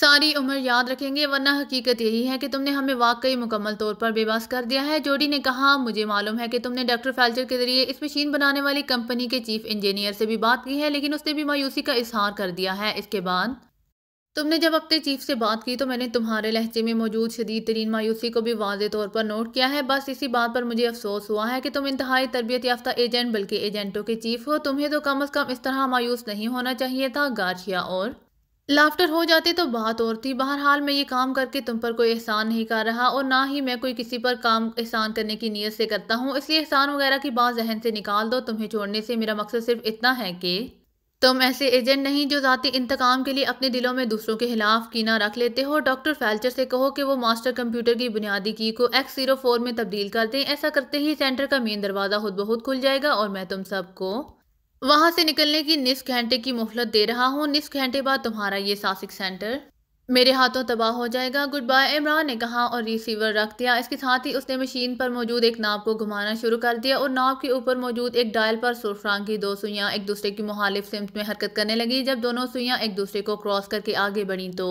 सारी उम्र याद रखेंगे वरना हकीकत यही है कि तुमने हमें वाकई मुकम्मल तौर पर बेबस कर दिया है जोडी ने कहा मुझे मालूम है कि तुमने डॉक्टर फैल्चर के जरिए इस मशीन बनाने वाली कंपनी के चीफ इंजीनियर से भी बात की है लेकिन उसने भी मायूसी का इजहार कर दिया है इसके बाद तुमने जब अपने चीफ से बात की तो मैंने तुम्हारे लहजे में मौजूद शदीद तरीन मायूसी को भी वाज तौर पर नोट किया है बस इसी बात पर मुझे अफसोस हुआ है कि तुम इंतहाई तरबियत याफ्ता एजेंट बल्कि एजेंटों के चीफ हो तुम्हें तो कम अज़ कम इस तरह मायूस नहीं होना चाहिए था गार्जिया और लाफ्टर हो जाते तो बात और थी बहरहाल मैं ये काम करके तुम पर कोई एहसान नहीं कर रहा और ना ही मैं कोई किसी पर काम एहसान करने की नीयत से करता हूँ इसलिए एहसान वगैरह की बात जहन से निकाल दो तुम्हें छोड़ने से मेरा मकसद सिर्फ इतना है कि तुम ऐसे एजेंट नहीं जो ज़ाती इंतकाम के लिए अपने दिलों में दूसरों के खिलाफ कीना रख लेते हो डॉक्टर फैल्चर से कहो कि वो मास्टर कंप्यूटर की बुनियादी की को एक्स जीरो फोर में तब्दील कर दें ऐसा करते ही सेंटर का मेन दरवाज़ा खुद बहुत खुल जाएगा और मैं तुम सबको वहाँ से निकलने की निस्फ घंटे की मोहलत दे रहा हूँ निस्फ घंटे बाद तुम्हारा ये सासिक सेंटर मेरे हाथों तबाह हो जाएगा गुड बाय इमरान ने कहा और रिसीवर रख दिया इसके साथ ही उसने मशीन पर मौजूद एक नाव को घुमाना शुरू कर दिया और नाव के ऊपर मौजूद एक डायल पर सुरफरान रंग की दो सुइयाँ एक दूसरे की मुहालिफ सिमत में हरकत करने लगी जब दोनों सुइयाँ एक दूसरे को क्रॉस करके आगे बढ़ी तो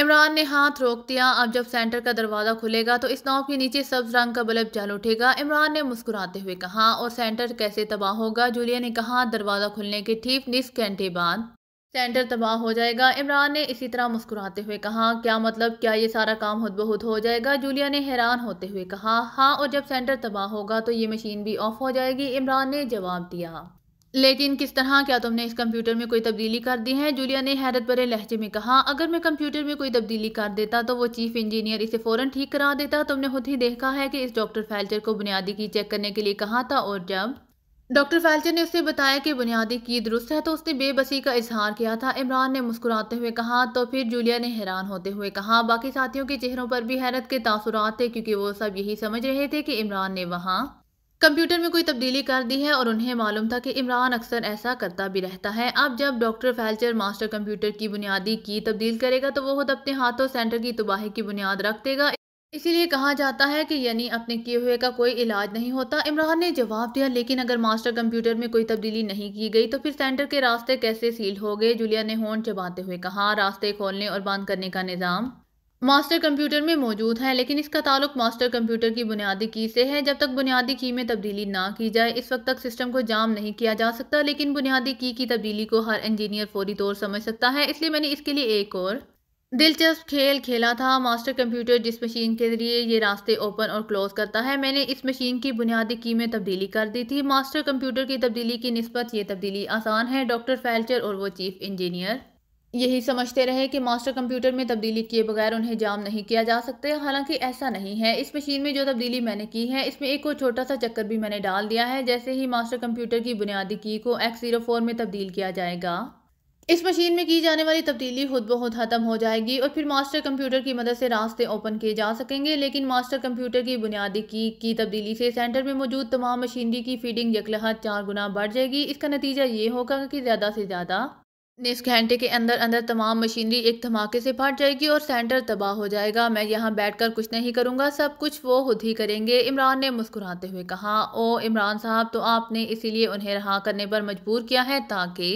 इमरान ने हाथ रोक दिया अब जब सेंटर का दरवाज़ा खुलेगा तो इस नाव के नीचे सब्ज रंग का बल्ब जल उठेगा इमरान ने मुस्कुराते हुए कहा और सेंटर कैसे तबाह होगा जूलिया ने कहा दरवाज़ा खुलने के ठीक निस घंटे बाद सेंटर तबाह हो जाएगा इमरान ने इसी तरह मुस्कुराते हुए कहा क्या मतलब क्या ये सारा काम हद बहुत हो जाएगा जूलिया ने हैरान होते हुए कहा हाँ और जब सेंटर तबाह होगा तो ये मशीन भी ऑफ हो जाएगी इमरान ने जवाब दिया लेकिन किस तरह क्या तुमने इस कंप्यूटर में कोई तब्दीली कर दी है जूलिया ने हैरत भरे लहजे में कहा अगर मैं कंप्यूटर में कोई तब्दीली कर देता तो वो चीफ इंजीनियर इसे फ़ौरन ठीक करा देता तुमने खुद ही देखा है कि इस डॉक्टर फैल्चर को बुनियादी की चेक करने के लिए कहा था और जब डॉक्टर फैल्चर ने उसे बताया कि बुनियादी की दुरुस्त है तो उसने बेबसी का इजहार किया था इमरान ने मुस्कुराते हुए कहा तो फिर जूलिया ने हैरान होते हुए कहा बाकी साथियों के चेहरों पर भी हैरत के तासुरात थे क्योंकि वो सब यही समझ रहे थे कि इमरान ने वहाँ कंप्यूटर में कोई तब्दीली कर दी है और उन्हें मालूम था कि इमरान अक्सर ऐसा करता भी रहता है अब जब डॉक्टर फैलचर मास्टर कंप्यूटर की बुनियादी की तब्दील करेगा तो वो खुद अपने हाथों सेंटर की तबाही की बुनियाद रख देगा इसीलिए कहा जाता है कि यानी अपने किए हुए का कोई इलाज नहीं होता इमरान ने जवाब दिया लेकिन अगर मास्टर कंप्यूटर में कोई तब्दीली नहीं की गई तो फिर सेंटर के रास्ते कैसे सील हो गए जूलिया ने होन चबाते हुए कहा रास्ते खोलने और बंद करने का निज़ाम मास्टर कंप्यूटर में मौजूद है लेकिन इसका ताल्लुक मास्टर कंप्यूटर की बुनियादी की से है जब तक बुनियादी की में तब्दीली ना की जाए इस वक्त तक सिस्टम को जाम नहीं किया जा सकता लेकिन बुनियादी की की तब्दीली को हर इंजीनियर फौरी तौर समझ सकता है इसलिए मैंने इसके लिए एक और दिलचस्प खेल खेला था मास्टर कंप्यूटर जिस मशीन के जरिए ये रास्ते ओपन और क्लोज करता है मैंने इस मशीन की बुनियादी की में तब्दीली कर दी थी मास्टर कंप्यूटर की तब्दीली की नस्बत ये तब्दीली आसान है डॉक्टर फैल्चर और वो चीफ इंजीनियर यही समझते रहे कि मास्टर कंप्यूटर में तब्दीली किए बगैर उन्हें जाम नहीं किया जा सकते हालांकि ऐसा नहीं है इस मशीन में जो तब्दीली मैंने की है इसमें एक और छोटा सा चक्कर भी मैंने डाल दिया है जैसे ही मास्टर कंप्यूटर की बुनियादी की को एक्स जीरो फोर में तब्दील किया जाएगा इस मशीन में की जाने वाली तब्दीली खुद बहुत ख़त्म हो जाएगी और फिर मास्टर कंप्यूटर की मदद से रास्ते ओपन किए जा सकेंगे लेकिन मास्टर कंप्यूटर की बुनियादी की की तब्दीली से सेंटर में मौजूद तमाम मशीनरी की फीडिंग यकलहत चार गुना बढ़ जाएगी इसका नतीजा ये होगा कि ज़्यादा से ज़्यादा इस घंटे के अंदर अंदर तमाम मशीनरी एक धमाके से फट जाएगी और सेंटर तबाह हो जाएगा मैं यहाँ बैठकर कुछ नहीं करूँगा सब कुछ वो खुद ही करेंगे इमरान ने मुस्कुराते हुए कहा ओ इमरान साहब तो आपने इसीलिए उन्हें रहा करने पर मजबूर किया है ताकि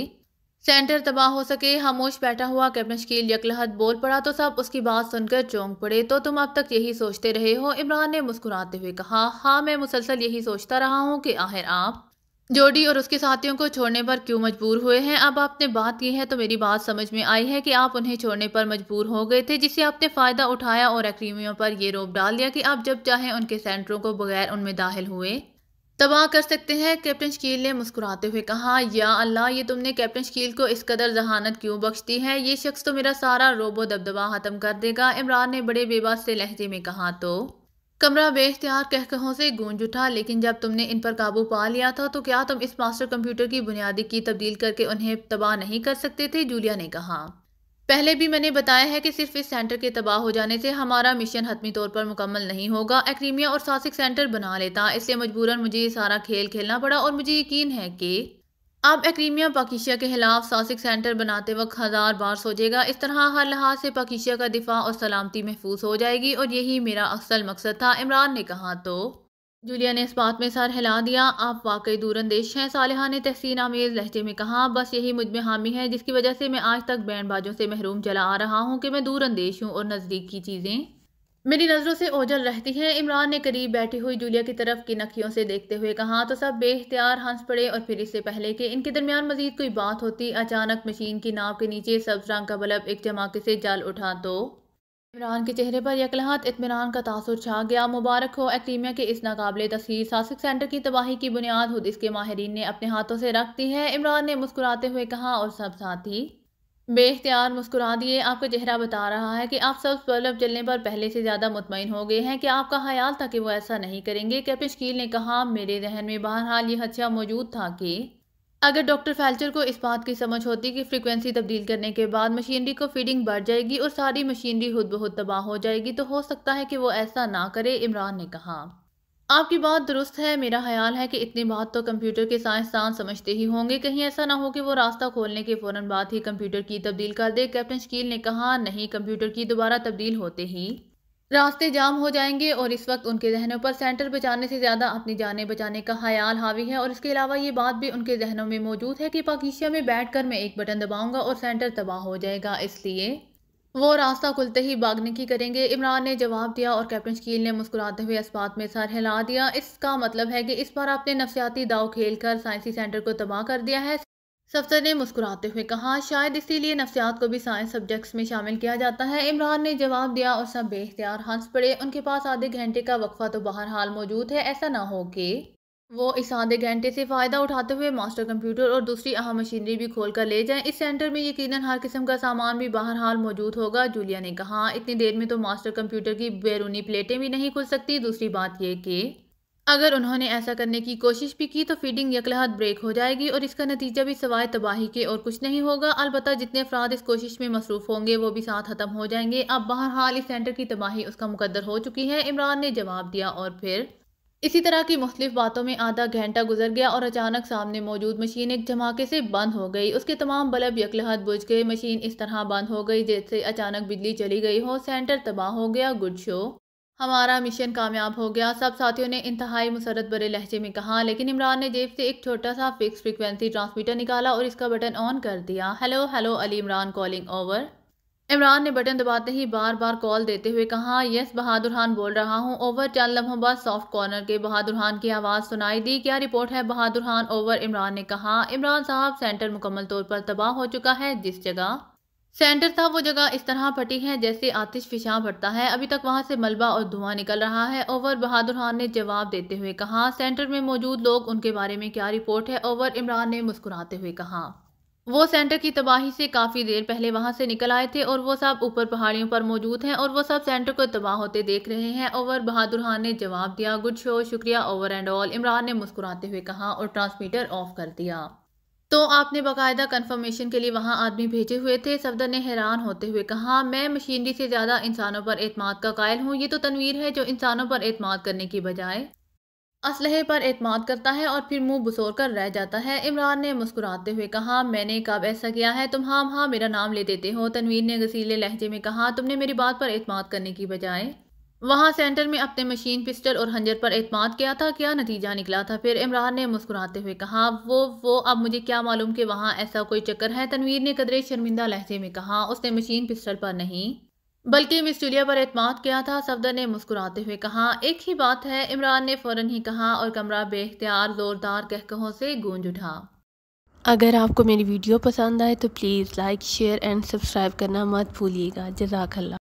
सेंटर तबाह हो सके खामोश बैठा हुआ कैप्टन शकील यकलहत बोल पड़ा तो सब उसकी बात सुनकर चौंक पड़े तो तुम अब तक यही सोचते रहे हो इमरान ने मुस्कुराते हुए कहा हाँ मैं मुसलसल यही सोचता रहा हूँ कि आखिर आप जोडी और उसके साथियों को छोड़ने पर क्यों मजबूर हुए हैं अब आपने बात की है तो मेरी बात समझ में आई है कि आप उन्हें छोड़ने पर मजबूर हो गए थे जिसे आपने फ़ायदा उठाया और अक्रीमियों पर यह रोप डाल दिया कि आप जब चाहें उनके सेंटरों को बगैर उनमें दाखिल हुए तबाह कर सकते हैं कैप्टन शकील ने मुस्कुराते हुए कहा या अल्लाह ये तुमने कैप्टन शकील को इस कदर जहानत क्यों बख्श दी है ये शख्स तो मेरा सारा रोबो दबदबा ख़त्म कर देगा इमरान ने बड़े बेबास से लहजे में कहा तो कमरा बेख्तियार कहकहों से गूंज उठा लेकिन जब तुमने इन पर काबू पा लिया था तो क्या तुम इस मास्टर कंप्यूटर की बुनियादी की तब्दील करके उन्हें तबाह नहीं कर सकते थे जूलिया ने कहा पहले भी मैंने बताया है कि सिर्फ इस सेंटर के तबाह हो जाने से हमारा मिशन हतमी तौर पर मुकम्मल नहीं होगा एक्रीमिया और सासिक सेंटर बना लेता इसलिए मजबूरन मुझे ये सारा खेल खेलना पड़ा और मुझे यकीन है कि अब एक्रीमिया पाकिशिया के खिलाफ सासिक सेंटर बनाते वक्त हज़ार बार सोचेगा इस तरह हर लिहाज से पाकिशिया का दिफा और सलामती महफूज हो जाएगी और यही मेरा असल मकसद था इमरान ने कहा तो जूलिया ने इस बात में सर हिला दिया आप वाकई दूरंदेश हैं सालह ने तहसीन आमेज लहजे में कहा बस यही मुझ में हामी है जिसकी वजह से मैं आज तक बैंडबाजों से महरूम चला आ रहा हूँ कि मैं दूरंदेश हूँ और नज़दीक की चीज़ें मेरी नज़रों से ओझल रहती हैं इमरान ने करीब बैठी हुई जूलिया की तरफ की नखियों से देखते हुए कहा तो सब बेख्तियार हंस पड़े और फिर इससे पहले कि इनके दरमियान मजीद कोई बात होती अचानक मशीन की नाव के नीचे सब्ज रंग का बल्ब एक धमाके से जाल उठा दो तो। इमरान के चेहरे पर यकलहत इतमान का तासर छा गया मुबारक हो एक्टीमिया के इस नाकबिल तस्वीर सासिक सेंटर की तबाही की बुनियाद खुद इसके माहरीन ने अपने हाथों से रख दी है इमरान ने मुस्कुराते हुए कहा और सब साथी बेख्तियार मुस्कुरा दिए आपका चेहरा बता रहा है कि आप सब बल्ब जलने पर पहले से ज़्यादा मुतमिन हो गए हैं कि आपका ख्याल था कि वो ऐसा नहीं करेंगे कैपिशकील ने कहा मेरे जहन में बहरहाल ये हदसा मौजूद था कि अगर डॉक्टर फैल्चर को इस बात की समझ होती कि फ्रीक्वेंसी तब्दील करने के बाद मशीनरी को फीडिंग बढ़ जाएगी और सारी मशीनरी खुद बहुत तबाह हो जाएगी तो हो सकता है कि वो ऐसा ना करे इमरान ने कहा आपकी बात दुरुस्त है मेरा ख्याल है कि इतनी बात तो कंप्यूटर के साइंसदान समझते ही होंगे कहीं ऐसा ना हो कि वो रास्ता खोलने के फ़ौरन बाद ही कंप्यूटर की तब्दील कर दे कैप्टन शकील ने कहा नहीं कंप्यूटर की दोबारा तब्दील होते ही रास्ते जाम हो जाएंगे और इस वक्त उनके जहनों पर सेंटर बचाने से ज़्यादा अपनी जानें बचाने का ख्याल हावी है और इसके अलावा ये बात भी उनके जहनों में मौजूद है कि पाकिस्तान में बैठ कर मैं एक बटन दबाऊंगा और सेंटर तबाह हो जाएगा इसलिए वो रास्ता खुलते ही भागने की करेंगे इमरान ने जवाब दिया और कैप्टन शकील ने मुस्कुराते हुए इस्बात में सर हिला दिया इसका मतलब है कि इस बार आपने नफसियाती दाव खेल कर साइंसी सेंटर को तबाह कर दिया है सफ्तर ने मुस्कुराते हुए कहा शायद इसीलिए नफ्सियात को भी साइंस सब्जेक्ट्स में शामिल किया जाता है इमरान ने जवाब दिया और सब बेख्तियार हंस पड़े उनके पास आधे घंटे का वक्फा तो बहरहाल मौजूद है ऐसा ना हो कि वो इस आधे घंटे से फ़ायदा उठाते हुए मास्टर कंप्यूटर और दूसरी अहम मशीनरी भी खोल कर ले जाएं इस सेंटर में यकीनन हर किस्म का सामान भी बहरहाल मौजूद होगा जूलिया ने कहा इतनी देर में तो मास्टर कंप्यूटर की बैरूनी प्लेटें भी नहीं खुल सकती दूसरी बात ये कि अगर उन्होंने ऐसा करने की कोशिश भी की तो फीडिंग यकलहत ब्रेक हो जाएगी और इसका नतीजा भी सवाए तबाही के और कुछ नहीं होगा अलबत्त जितने अफराद इस कोशिश में मसरूफ़ होंगे वो भी साथ ख़त्म हो जाएंगे अब बहरहाल इस सेंटर की तबाही उसका मुकदर हो चुकी है इमरान ने जवाब दिया और फिर इसी तरह की मुख्तलिफ बातों में आधा घंटा गुजर गया और अचानक सामने मौजूद मशीन एक धमाके से बंद हो गई उसके तमाम बल्ब यकलहत बुझ गए मशीन इस तरह बंद हो गई जैसे अचानक बिजली चली गई हो सेंटर तबाह हो गया गुड शो हमारा मिशन कामयाब हो गया सब साथियों ने इंतहाई मुसरत बड़े लहजे में कहा लेकिन इमरान ने जेब से एक छोटा सा फिक्स फ्रिक्वेंसी ट्रांसमीटर निकाला और इसका बटन ऑन कर दिया hello hello Ali Imran calling over Imran ने बटन दबाते ही बार बार कॉल देते हुए कहा यस बहादुर खान बोल रहा हूँ ओवर चंद लम्हों बाद सॉफ्ट कॉर्नर के बहादुर खान की आवाज़ सुनाई दी क्या रिपोर्ट है बहादुर खान ओवर इमरान ने कहा इमरान साहब सेंटर मुकम्मल तौर पर तबाह हो चुका है जिस जगह सेंटर था वो जगह इस तरह फटी है जैसे आतिश फिशा फटता है अभी तक वहाँ से मलबा और धुआं निकल रहा है ओवर बहादुर खान ने जवाब देते हुए कहा सेंटर में मौजूद लोग उनके बारे में क्या रिपोर्ट है ओवर इमरान ने मुस्कुराते हुए कहा वो सेंटर की तबाही से काफ़ी देर पहले वहाँ से निकल आए थे और वो सब ऊपर पहाड़ियों पर मौजूद हैं और वो सब सेंटर को तबाह होते देख रहे हैं ओवर बहादुर खान ने जवाब दिया गुड शो शुक्रिया ओवर एंड ऑल इमरान ने मुस्कुराते हुए कहा और ट्रांसमीटर ऑफ कर दिया तो आपने बाकायदा कंफर्मेशन के लिए वहाँ आदमी भेजे हुए थे सफदर ने हैरान होते हुए कहा मैं मशीनरी से ज़्यादा इंसानों पर एतमाद का कायल हूँ ये तो तनवीर है जो इंसानों पर एतमाद करने की बजाय असलहे पर एतमाद करता है और फिर मुंह बसोर कर रह जाता है इमरान ने मुस्कुराते हुए कहा मैंने कब ऐसा किया है तुम हाँ हाँ मेरा नाम ले देते हो तनवीर ने गसीले लहजे में कहा तुमने मेरी बात पर एतमाद करने की बजाय वहाँ सेंटर में अपने मशीन पिस्टल और हंजर पर अतमाद किया था क्या नतीजा निकला था फिर इमरान ने मुस्कुराते हुए कहा वो वो अब मुझे क्या मालूम कि वहाँ ऐसा कोई चक्कर है तनवीर ने कदरे शर्मिंदा लहजे में कहा उसने मशीन पिस्टल पर नहीं बल्कि मिस्टूलिया पर एतम किया था सफदर ने मुस्कुराते हुए कहा एक ही बात है इमरान ने फ़ौरन ही कहा और कमरा बेख्तियार ज़ोरदार कहकहों से गूंज उठा अगर आपको मेरी वीडियो पसंद आए तो please like share and subscribe करना मत भूलिएगा जजाकल्ला